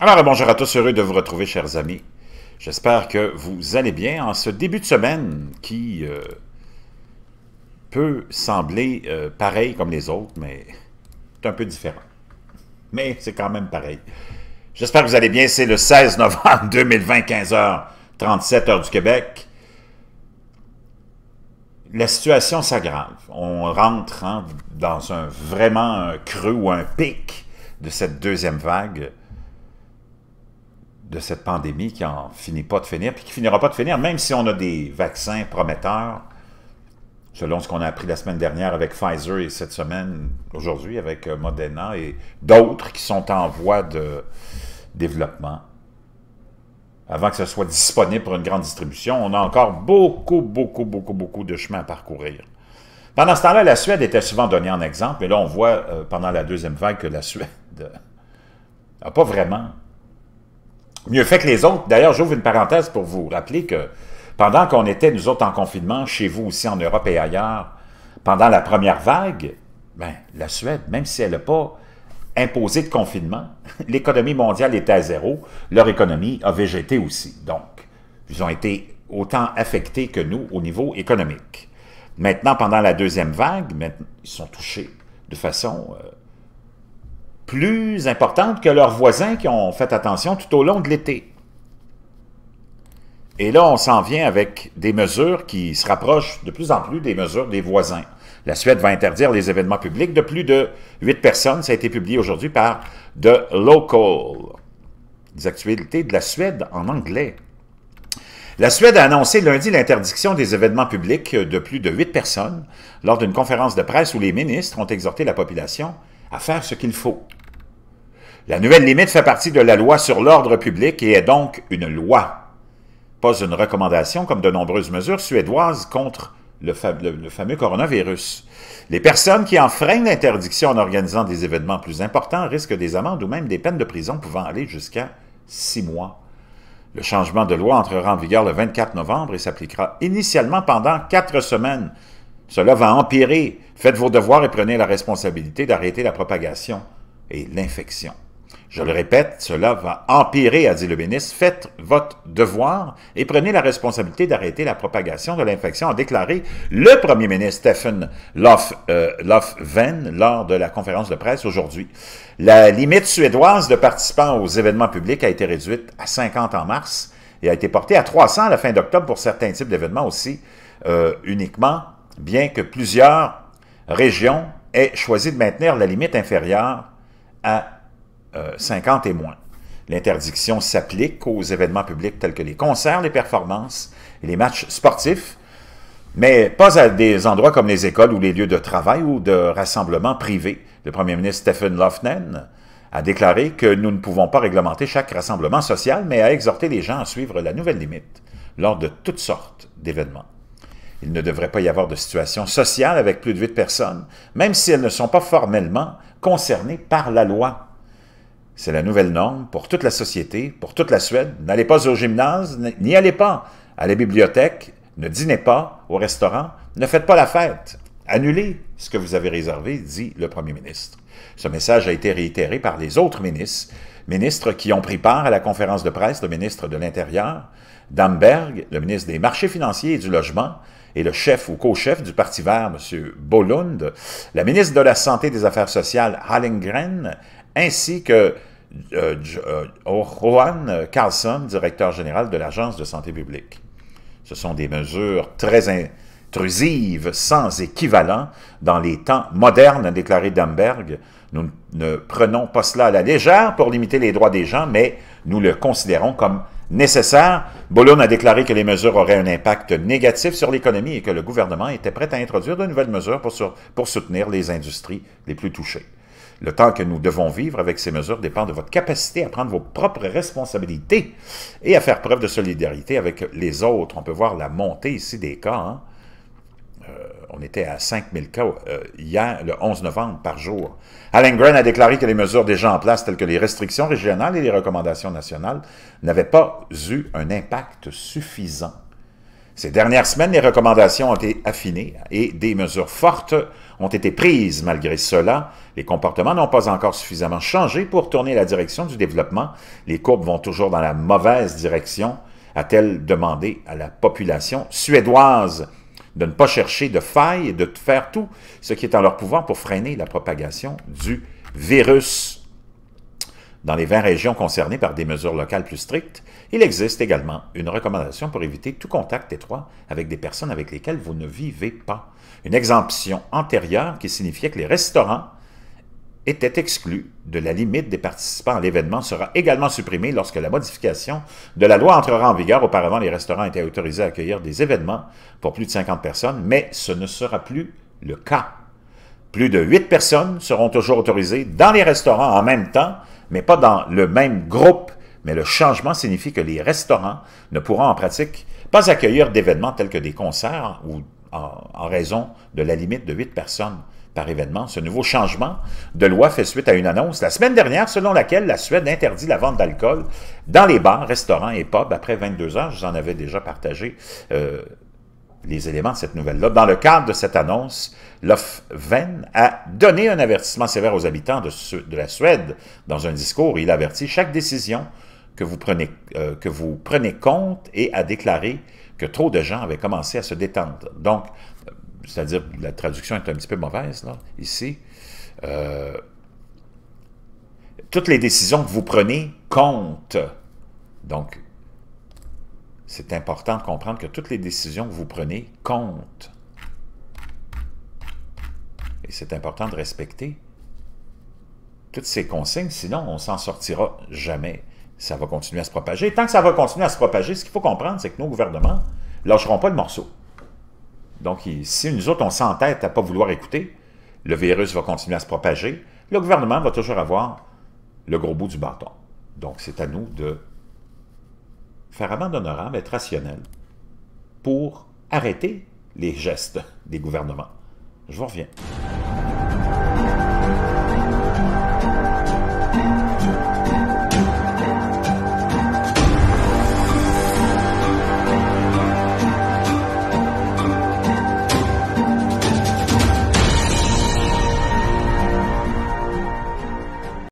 Alors, bonjour à tous, heureux de vous retrouver, chers amis. J'espère que vous allez bien en ce début de semaine qui euh, peut sembler euh, pareil comme les autres, mais c'est un peu différent. Mais c'est quand même pareil. J'espère que vous allez bien. C'est le 16 novembre 2020, 15h37, heure du Québec. La situation s'aggrave. On rentre hein, dans un vraiment creux ou un pic de cette deuxième vague de cette pandémie qui n'en finit pas de finir, puis qui finira pas de finir, même si on a des vaccins prometteurs, selon ce qu'on a appris la semaine dernière avec Pfizer et cette semaine, aujourd'hui, avec euh, Moderna et d'autres qui sont en voie de développement. Avant que ce soit disponible pour une grande distribution, on a encore beaucoup, beaucoup, beaucoup, beaucoup de chemin à parcourir. Pendant ce temps-là, la Suède était souvent donnée en exemple, et là, on voit euh, pendant la deuxième vague que la Suède n'a euh, pas vraiment mieux fait que les autres. D'ailleurs, j'ouvre une parenthèse pour vous rappeler que pendant qu'on était, nous autres, en confinement, chez vous aussi en Europe et ailleurs, pendant la première vague, ben, la Suède, même si elle n'a pas imposé de confinement, l'économie mondiale était à zéro, leur économie a végété aussi. Donc, ils ont été autant affectés que nous au niveau économique. Maintenant, pendant la deuxième vague, ils sont touchés de façon euh, plus importantes que leurs voisins qui ont fait attention tout au long de l'été. Et là, on s'en vient avec des mesures qui se rapprochent de plus en plus des mesures des voisins. La Suède va interdire les événements publics de plus de 8 personnes. Ça a été publié aujourd'hui par The Local. des actualités de la Suède en anglais. La Suède a annoncé lundi l'interdiction des événements publics de plus de 8 personnes lors d'une conférence de presse où les ministres ont exhorté la population à faire ce qu'il faut. La nouvelle limite fait partie de la loi sur l'ordre public et est donc une loi, pas une recommandation comme de nombreuses mesures suédoises contre le, fameux coronavirus. Les personnes qui enfreignent l'interdiction en organisant des événements plus importants risquent des amendes ou même des peines de prison pouvant aller jusqu'à six mois. Le changement de loi entrera en vigueur le 24 novembre et s'appliquera initialement pendant quatre semaines. Cela va empirer. Faites vos devoirs et prenez la responsabilité d'arrêter la propagation et l'infection. Je le répète, cela va empirer, a dit le ministre. Faites votre devoir et prenez la responsabilité d'arrêter la propagation de l'infection, a déclaré le premier ministre Stephen euh, Lofven lors de la conférence de presse aujourd'hui. La limite suédoise de participants aux événements publics a été réduite à 50 en mars et a été portée à 300 à la fin d'octobre pour certains types d'événements aussi euh, uniquement, bien que plusieurs régions aient choisi de maintenir la limite inférieure à 50 euh, et moins. L'interdiction s'applique aux événements publics tels que les concerts, les performances et les matchs sportifs, mais pas à des endroits comme les écoles ou les lieux de travail ou de rassemblements privés. Le premier ministre Stephen Lofnen a déclaré que nous ne pouvons pas réglementer chaque rassemblement social, mais a exhorté les gens à suivre la nouvelle limite lors de toutes sortes d'événements. Il ne devrait pas y avoir de situation sociale avec plus de 8 personnes, même si elles ne sont pas formellement concernées par la loi c'est la nouvelle norme pour toute la société, pour toute la Suède. N'allez pas au gymnase, n'y allez pas à la bibliothèque, ne dînez pas au restaurant, ne faites pas la fête. Annulez ce que vous avez réservé, dit le premier ministre. Ce message a été réitéré par les autres ministres, ministres qui ont pris part à la conférence de presse, le ministre de l'Intérieur, Damberg, le ministre des Marchés financiers et du Logement, et le chef ou co-chef du Parti vert, M. Bolund, la ministre de la Santé et des Affaires sociales, Hallengren, ainsi que euh, euh, oh, Juan Carlson, directeur général de l'Agence de santé publique. Ce sont des mesures très intrusives, sans équivalent, dans les temps modernes, a déclaré Damberg. Nous ne prenons pas cela à la légère pour limiter les droits des gens, mais nous le considérons comme nécessaire. Boulogne a déclaré que les mesures auraient un impact négatif sur l'économie et que le gouvernement était prêt à introduire de nouvelles mesures pour, pour soutenir les industries les plus touchées. Le temps que nous devons vivre avec ces mesures dépend de votre capacité à prendre vos propres responsabilités et à faire preuve de solidarité avec les autres. On peut voir la montée ici des cas. Hein. Euh, on était à 5000 cas euh, hier, le 11 novembre, par jour. Alan Green a déclaré que les mesures déjà en place, telles que les restrictions régionales et les recommandations nationales, n'avaient pas eu un impact suffisant ces dernières semaines, les recommandations ont été affinées et des mesures fortes ont été prises. Malgré cela, les comportements n'ont pas encore suffisamment changé pour tourner la direction du développement. Les courbes vont toujours dans la mauvaise direction, a-t-elle demandé à la population suédoise de ne pas chercher de failles et de faire tout ce qui est en leur pouvoir pour freiner la propagation du virus. Dans les 20 régions concernées par des mesures locales plus strictes, il existe également une recommandation pour éviter tout contact étroit avec des personnes avec lesquelles vous ne vivez pas. Une exemption antérieure qui signifiait que les restaurants étaient exclus de la limite des participants à l'événement sera également supprimée lorsque la modification de la loi entrera en vigueur. Auparavant, les restaurants étaient autorisés à accueillir des événements pour plus de 50 personnes, mais ce ne sera plus le cas. Plus de 8 personnes seront toujours autorisées dans les restaurants en même temps mais pas dans le même groupe. Mais le changement signifie que les restaurants ne pourront en pratique pas accueillir d'événements tels que des concerts ou en, raison de la limite de 8 personnes par événement. Ce nouveau changement de loi fait suite à une annonce la semaine dernière selon laquelle la Suède interdit la vente d'alcool dans les bars, restaurants et pubs après 22 heures. Je vous en avais déjà partagé euh, les éléments de cette nouvelle-là. Dans le cadre de cette annonce, Lofven a donné un avertissement sévère aux habitants de, de la Suède dans un discours. Il avertit chaque décision que vous prenez, euh, que vous prenez compte et a déclaré que trop de gens avaient commencé à se détendre. Donc, euh, c'est-à-dire, la traduction est un petit peu mauvaise, là, ici. Euh, toutes les décisions que vous prenez compte, Donc, c'est important de comprendre que toutes les décisions que vous prenez comptent. Et c'est important de respecter toutes ces consignes, sinon on s'en sortira jamais. Ça va continuer à se propager. Et tant que ça va continuer à se propager, ce qu'il faut comprendre, c'est que nos gouvernements ne lâcheront pas le morceau. Donc, si nous autres, on s'entête à ne pas vouloir écouter, le virus va continuer à se propager, le gouvernement va toujours avoir le gros bout du bâton. Donc, c'est à nous de faire amende honorable, être rationnel, pour arrêter les gestes des gouvernements. Je vous reviens.